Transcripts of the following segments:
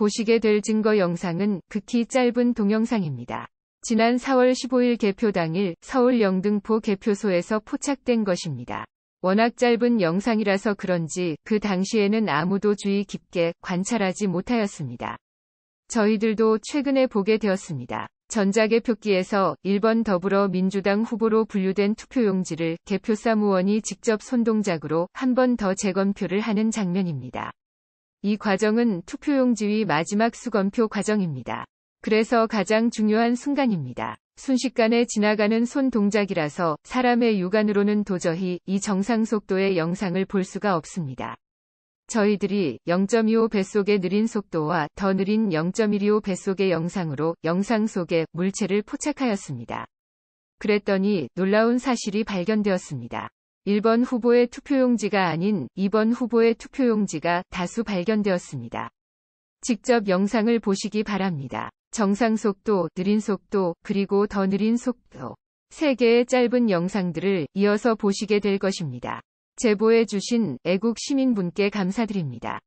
보시게 될 증거 영상은 극히 짧은 동영상입니다. 지난 4월 15일 개표 당일 서울 영등포 개표소에서 포착된 것입니다. 워낙 짧은 영상이라서 그런지 그 당시에는 아무도 주의 깊게 관찰하지 못하였습니다. 저희들도 최근에 보게 되었습니다. 전자개표기에서 1번 더불어민주당 후보로 분류된 투표용지를 개표 사무원이 직접 손동작으로 한 번 더 재검표를 하는 장면입니다. 이 과정은 투표용 지위 마지막 수검표 과정입니다. 그래서 가장 중요한 순간입니다. 순식간에 지나가는 손 동작이라서 사람의 육안으로는 도저히 이 정상 속도의 영상을 볼 수가 없습니다. 저희들이 0.25배속의 느린 속도와 더 느린 0.125배속의 영상으로 영상 속에 물체를 포착하였습니다. 그랬더니 놀라운 사실이 발견되었습니다. 1번 후보의 투표용지가 아닌 2번 후보의 투표용지가 다수 발견되었습니다. 직접 영상을 보시기 바랍니다. 정상 속도, 느린 속도, 그리고 더 느린 속도. 3개의 짧은 영상들을 이어서 보시게 될 것입니다. 제보해 주신 애국 시민분께 감사드립니다.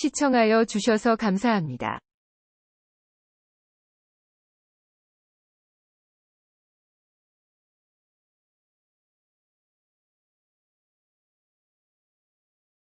시청하여 주셔서 감사합니다.